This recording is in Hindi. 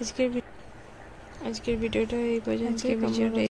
আজকের আজকের ভিডিওটা এই পর্যন্ত ভিডিওটা